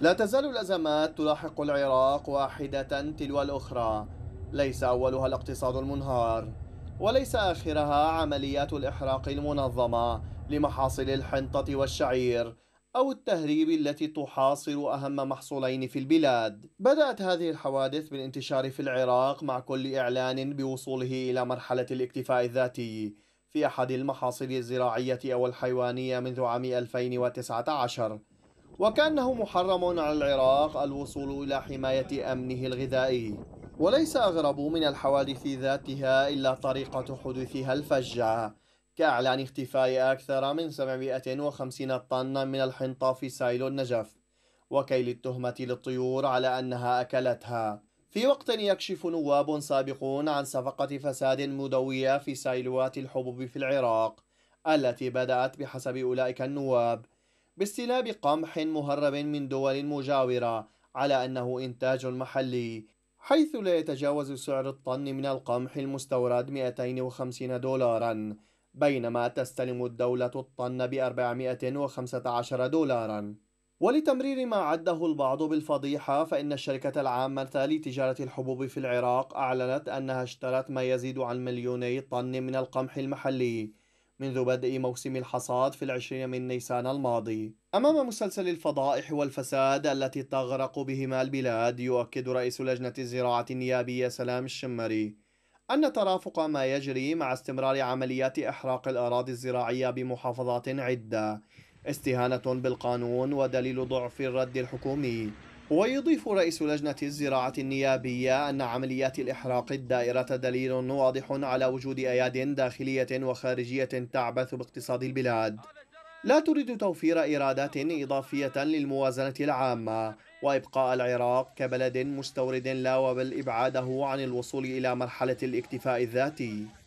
لا تزال الأزمات تلاحق العراق واحدة تلو الأخرى ليس أولها الاقتصاد المنهار وليس آخرها عمليات الإحراق المنظمة لمحاصيل الحنطة والشعير أو التهريب التي تحاصر أهم محصولين في البلاد. بدأت هذه الحوادث بالانتشار في العراق مع كل إعلان بوصوله إلى مرحلة الاكتفاء الذاتي في أحد المحاصيل الزراعية أو الحيوانية منذ عام 2019 وكأنه محرم على العراق الوصول إلى حماية أمنه الغذائي وليس أغرب من الحوادث ذاتها إلا طريقة حدوثها الفجعة كإعلان اختفاء أكثر من 750 طنا من الحنطة في سايلو النجف وكيل التهمة للطيور على أنها أكلتها في وقت يكشف نواب سابقون عن صفقة فساد مدوية في سايلوات الحبوب في العراق التي بدأت بحسب أولئك النواب باستلاب قمح مهرب من دول مجاورة على أنه إنتاج محلي حيث لا يتجاوز سعر الطن من القمح المستورد 250 دولاراً بينما تستلم الدولة الطن ب 415 دولاراً ولتمرير ما عده البعض بالفضيحة فإن الشركة العامة لتجارة الحبوب في العراق أعلنت أنها اشترت ما يزيد عن مليوني طن من القمح المحلي منذ بدء موسم الحصاد في العشرين من نيسان الماضي أمام مسلسل الفضائح والفساد التي تغرق بهما البلاد يؤكد رئيس لجنة الزراعة النيابية سلام الشمري أن ترافق ما يجري مع استمرار عمليات إحراق الأراضي الزراعية بمحافظات عدة استهانة بالقانون ودليل ضعف الرد الحكومي ويضيف رئيس لجنة الزراعة النيابية أن عمليات الإحراق الدائرة دليل واضح على وجود أياد داخلية وخارجية تعبث باقتصاد البلاد لا تريد توفير إيرادات إضافية للموازنة العامة وإبقاء العراق كبلد مستورد لا وبل إبعاده عن الوصول إلى مرحلة الاكتفاء الذاتي